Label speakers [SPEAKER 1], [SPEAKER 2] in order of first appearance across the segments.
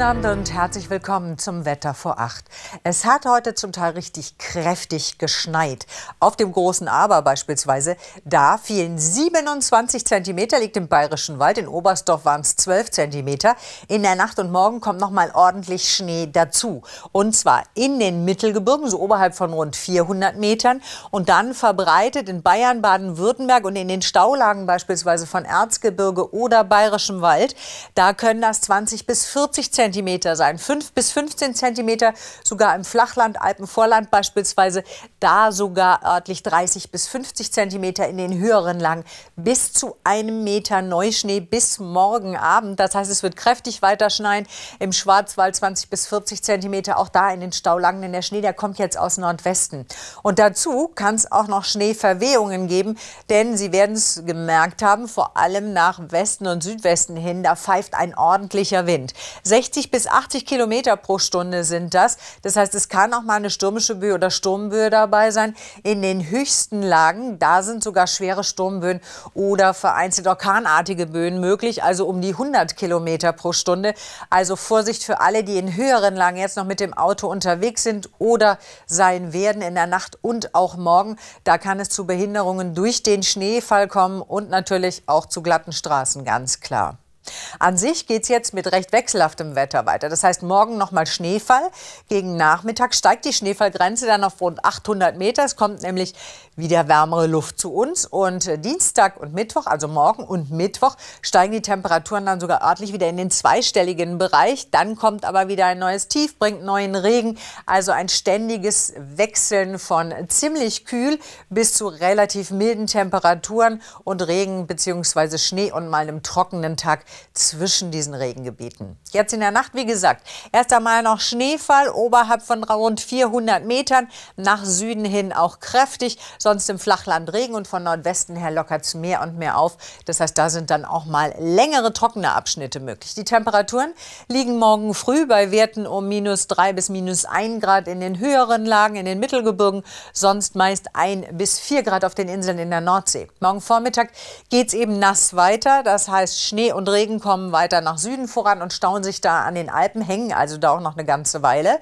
[SPEAKER 1] Guten Abend und herzlich willkommen zum Wetter vor acht. Es hat heute zum Teil richtig kräftig geschneit. Auf dem großen Aber beispielsweise, da fielen 27 cm, liegt im Bayerischen Wald. In Oberstdorf waren es 12 cm. In der Nacht und morgen kommt noch mal ordentlich Schnee dazu. Und zwar in den Mittelgebirgen, so oberhalb von rund 400 Metern. Und dann verbreitet in Bayern, Baden-Württemberg und in den Staulagen beispielsweise von Erzgebirge oder Bayerischem Wald. Da können das 20 bis 40 cm Zentimeter sein, 5 bis 15 cm, sogar im Flachland, Alpenvorland beispielsweise, da sogar örtlich 30 bis 50 cm in den höheren Lagen, bis zu einem Meter Neuschnee bis morgen Abend. Das heißt, es wird kräftig weiter schneien, im Schwarzwald 20 bis 40 cm, auch da in den Staulangen, denn der Schnee, der kommt jetzt aus Nordwesten. Und dazu kann es auch noch Schneeverwehungen geben, denn Sie werden es gemerkt haben, vor allem nach Westen und Südwesten hin, da pfeift ein ordentlicher Wind. 60 60 bis 80 Kilometer pro Stunde sind das. Das heißt, es kann auch mal eine stürmische Böe oder Sturmböe dabei sein. In den höchsten Lagen, da sind sogar schwere Sturmböen oder vereinzelt orkanartige Böen möglich, also um die 100 Kilometer pro Stunde. Also Vorsicht für alle, die in höheren Lagen jetzt noch mit dem Auto unterwegs sind oder sein werden in der Nacht und auch morgen. Da kann es zu Behinderungen durch den Schneefall kommen und natürlich auch zu glatten Straßen, ganz klar. An sich geht es jetzt mit recht wechselhaftem Wetter weiter. Das heißt, morgen nochmal Schneefall. Gegen Nachmittag steigt die Schneefallgrenze dann auf rund 800 Meter. Es kommt nämlich wieder wärmere Luft zu uns. Und Dienstag und Mittwoch, also morgen und Mittwoch, steigen die Temperaturen dann sogar örtlich wieder in den zweistelligen Bereich. Dann kommt aber wieder ein neues Tief, bringt neuen Regen. Also ein ständiges Wechseln von ziemlich kühl bis zu relativ milden Temperaturen und Regen bzw. Schnee und mal einem trockenen Tag zwischen diesen Regengebieten. Jetzt in der Nacht, wie gesagt, erst einmal noch Schneefall oberhalb von rund 400 Metern, nach Süden hin auch kräftig, sonst im Flachland Regen und von Nordwesten her lockert es mehr und mehr auf. Das heißt, da sind dann auch mal längere trockene Abschnitte möglich. Die Temperaturen liegen morgen früh bei Werten um minus 3 bis minus 1 Grad in den höheren Lagen, in den Mittelgebirgen, sonst meist 1 bis 4 Grad auf den Inseln in der Nordsee. Morgen Vormittag geht es eben nass weiter, das heißt Schnee und Regen Regen kommen weiter nach Süden voran und stauen sich da an den Alpen, hängen also da auch noch eine ganze Weile.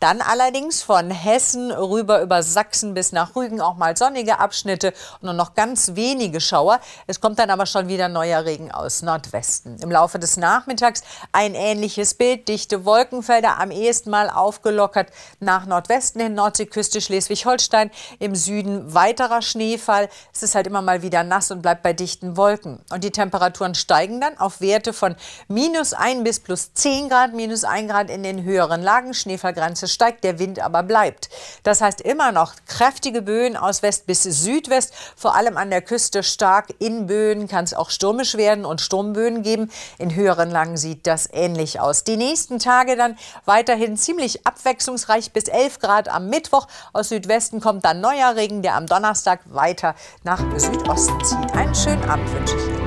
[SPEAKER 1] Dann allerdings von Hessen rüber über Sachsen bis nach Rügen auch mal sonnige Abschnitte und nur noch ganz wenige Schauer. Es kommt dann aber schon wieder neuer Regen aus Nordwesten. Im Laufe des Nachmittags ein ähnliches Bild, dichte Wolkenfelder am ehesten mal aufgelockert nach Nordwesten hin, Nordseeküste Schleswig-Holstein, im Süden weiterer Schneefall. Es ist halt immer mal wieder nass und bleibt bei dichten Wolken. Und die Temperaturen steigen dann auf Werte von minus 1 bis plus 10 Grad, minus 1 Grad in den höheren Lagen. Schneefallgrenze steigt, der Wind aber bleibt. Das heißt immer noch kräftige Böen aus West bis Südwest, vor allem an der Küste stark in Böen kann es auch stürmisch werden und Sturmböen geben. In höheren Lagen sieht das ähnlich aus. Die nächsten Tage dann weiterhin ziemlich abwechslungsreich bis 11 Grad am Mittwoch. Aus Südwesten kommt dann neuer Regen, der am Donnerstag weiter nach Südosten zieht. Einen schönen Abend wünsche ich Ihnen.